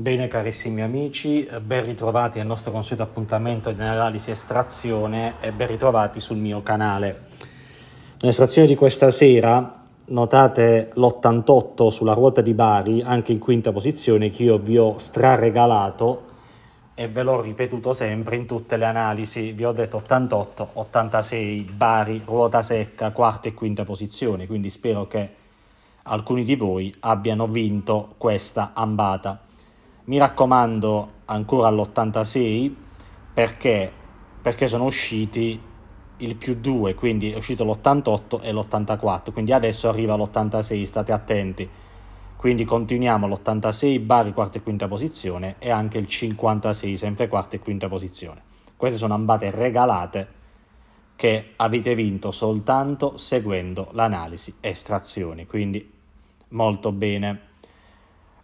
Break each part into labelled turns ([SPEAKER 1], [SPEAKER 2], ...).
[SPEAKER 1] Bene carissimi amici, ben ritrovati al nostro consueto appuntamento di analisi estrazione e ben ritrovati sul mio canale. Nell'estrazione di questa sera notate l'88 sulla ruota di Bari, anche in quinta posizione, che io vi ho straregalato e ve l'ho ripetuto sempre in tutte le analisi, vi ho detto 88, 86, Bari, ruota secca, quarta e quinta posizione, quindi spero che alcuni di voi abbiano vinto questa ambata mi raccomando ancora all'86 perché, perché sono usciti il più 2, quindi è uscito l'88 e l'84, quindi adesso arriva l'86, state attenti. Quindi continuiamo l'86 bari quarta e quinta posizione e anche il 56 sempre quarta e quinta posizione. Queste sono ambate regalate che avete vinto soltanto seguendo l'analisi estrazioni, quindi molto bene.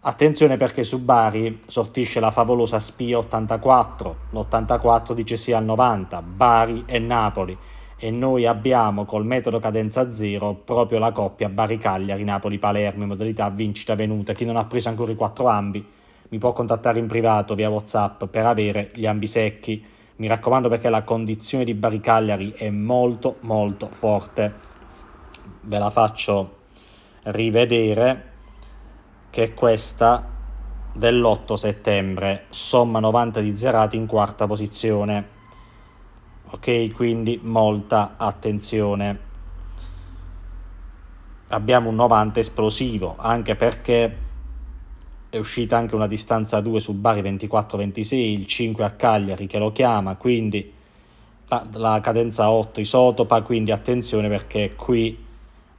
[SPEAKER 1] Attenzione perché su Bari sortisce la favolosa Spia 84, l'84 dice sì al 90, Bari e Napoli e noi abbiamo col metodo cadenza zero proprio la coppia Bari-Cagliari, Napoli-Palermo in modalità vincita venuta. Chi non ha preso ancora i quattro ambi mi può contattare in privato via Whatsapp per avere gli ambi secchi. Mi raccomando perché la condizione di Bari-Cagliari è molto molto forte. Ve la faccio rivedere che è questa dell'8 settembre, somma 90 di zerati in quarta posizione. Ok, quindi molta attenzione. Abbiamo un 90 esplosivo, anche perché è uscita anche una distanza 2 su Bari 24-26, il 5 a Cagliari che lo chiama, quindi la, la cadenza 8 isotopa, quindi attenzione perché qui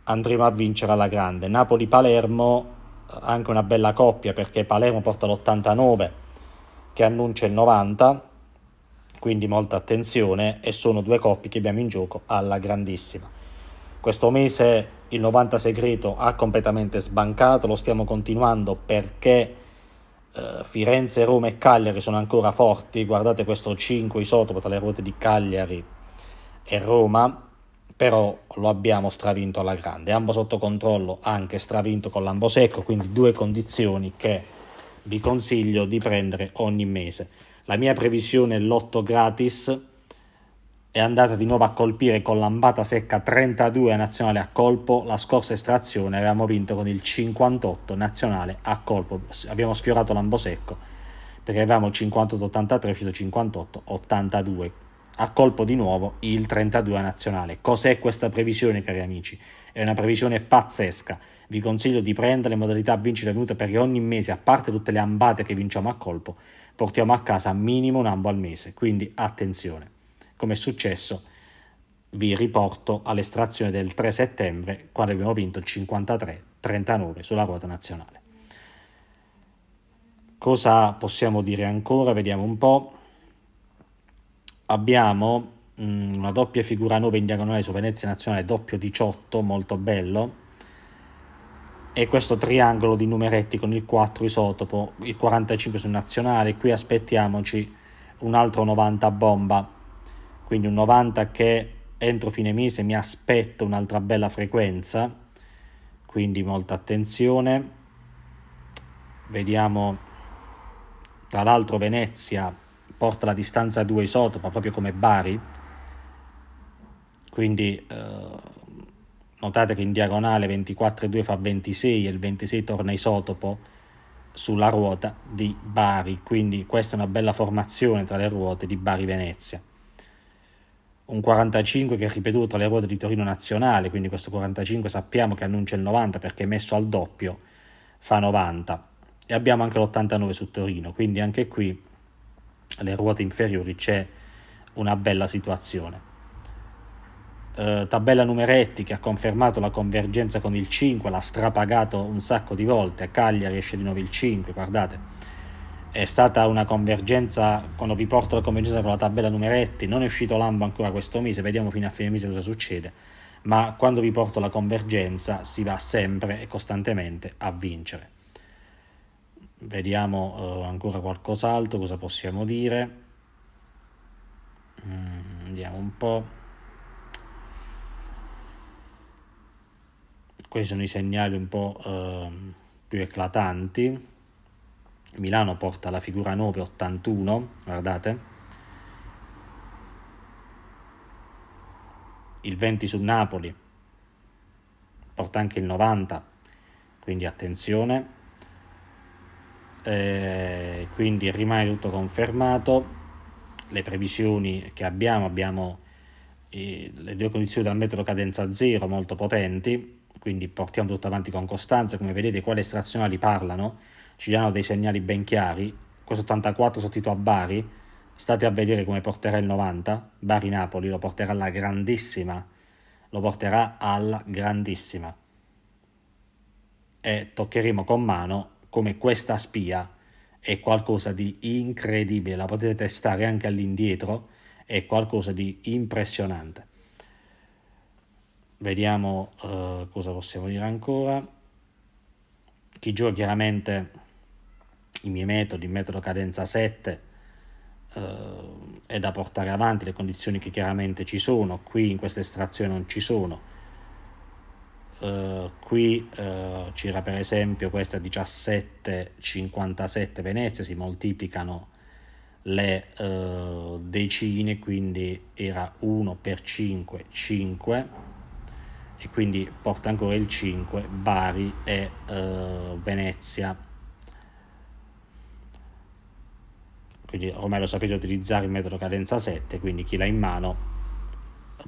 [SPEAKER 1] andremo a vincere alla grande. Napoli-Palermo anche una bella coppia perché Palermo porta l'89 che annuncia il 90, quindi molta attenzione e sono due coppie che abbiamo in gioco alla grandissima. Questo mese il 90 segreto ha completamente sbancato, lo stiamo continuando perché eh, Firenze, Roma e Cagliari sono ancora forti, guardate questo 5 isotopo tra le ruote di Cagliari e Roma, però lo abbiamo stravinto alla grande. Ambo sotto controllo anche stravinto con l'ambo secco, quindi due condizioni che vi consiglio di prendere ogni mese. La mia previsione è l'8 gratis, è andata di nuovo a colpire con l'ambata secca 32 nazionale a colpo, la scorsa estrazione avevamo vinto con il 58 nazionale a colpo, abbiamo sfiorato l'ambo secco perché avevamo il 58-83, uscito 58-82 a colpo di nuovo il 32 nazionale. Cos'è questa previsione, cari amici? È una previsione pazzesca. Vi consiglio di prendere le modalità vincita venute perché ogni mese, a parte tutte le ambate che vinciamo a colpo, portiamo a casa minimo un ambo al mese. Quindi attenzione. Come è successo, vi riporto all'estrazione del 3 settembre, quando abbiamo vinto 53-39 sulla ruota nazionale. Cosa possiamo dire ancora? Vediamo un po' abbiamo mh, mm, una doppia figura 9 in diagonale su Venezia Nazionale, doppio 18, molto bello, e questo triangolo di numeretti con il 4 isotopo, il 45 su Nazionale, qui aspettiamoci un altro 90 bomba, quindi un 90 che entro fine mese mi aspetto un'altra bella frequenza, quindi molta attenzione, vediamo tra l'altro Venezia porta la distanza a due isotopi, proprio come Bari. Quindi eh, notate che in diagonale 24 e 2 fa 26 e il 26 torna isotopo sulla ruota di Bari, quindi questa è una bella formazione tra le ruote di Bari-Venezia. Un 45 che è ripetuto tra le ruote di Torino Nazionale, quindi questo 45 sappiamo che annuncia il 90 perché messo al doppio fa 90 e abbiamo anche l'89 su Torino, quindi anche qui le ruote inferiori c'è una bella situazione. Eh, tabella numeretti che ha confermato la convergenza con il 5, l'ha strapagato un sacco di volte, Cagliari esce di nuovo il 5, guardate. È stata una convergenza, quando vi porto la convergenza con la tabella numeretti, non è uscito l'ambo ancora questo mese, vediamo fino a fine mese cosa succede, ma quando vi porto la convergenza si va sempre e costantemente a vincere vediamo eh, ancora qualcos'altro, cosa possiamo dire. Mm, vediamo un po'. Questi sono i segnali un po' eh, più eclatanti. Milano porta la figura 981, guardate. Il 20 su Napoli porta anche il 90, quindi attenzione eh, quindi rimane tutto confermato. Le previsioni che abbiamo, abbiamo eh, le due condizioni dal metodo cadenza zero molto potenti, quindi portiamo tutto avanti con costanza, come vedete qua le estrazionali parlano, ci danno dei segnali ben chiari, questo 84 sottito a Bari, state a vedere come porterà il 90, Bari-Napoli lo porterà alla grandissima, lo porterà alla grandissima e toccheremo con mano come questa spia è qualcosa di incredibile, la potete testare anche all'indietro, è qualcosa di impressionante. Vediamo eh, cosa possiamo dire ancora. Chi gioca chiaramente i miei metodi, il metodo cadenza 7, eh, è da portare avanti, le condizioni che chiaramente ci sono, qui in questa estrazione non ci sono eh, qui uh, c'era per esempio questa 17,57 Venezia, si moltiplicano le uh, decine, quindi era 1 per 5, 5 e quindi porta ancora il 5, Bari e Venezia. Quindi ormai lo sapete utilizzare il metodo cadenza 7, quindi chi l'ha in mano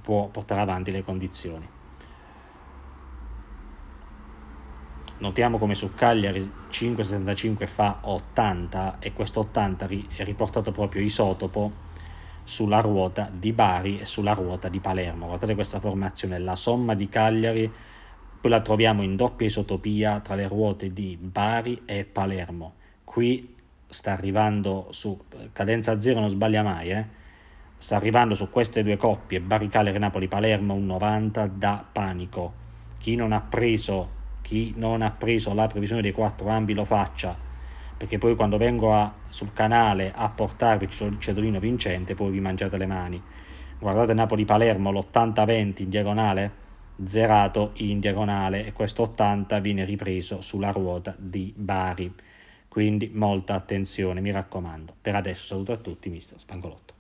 [SPEAKER 1] può portare avanti le condizioni. Notiamo come su Cagliari 5,65 fa 80 e questo 80 è riportato proprio isotopo sulla ruota di Bari e sulla ruota di Palermo. Guardate questa formazione, la somma di Cagliari, poi la troviamo in doppia isotopia tra le ruote di Bari e Palermo. Qui sta arrivando su cadenza zero, non sbaglia mai, eh? sta arrivando su queste due coppie, Bari Cagliari Napoli Palermo un 90 da panico. Chi non ha preso chi non ha preso la previsione dei quattro ambi lo faccia, perché poi quando vengo a, sul canale a portarvi il cedolino vincente poi vi mangiate le mani. Guardate Napoli-Palermo, l'80-20 in diagonale, zerato in diagonale e questo 80 viene ripreso sulla ruota di Bari. Quindi molta attenzione, mi raccomando. Per adesso saluto a tutti, mister Spangolotto.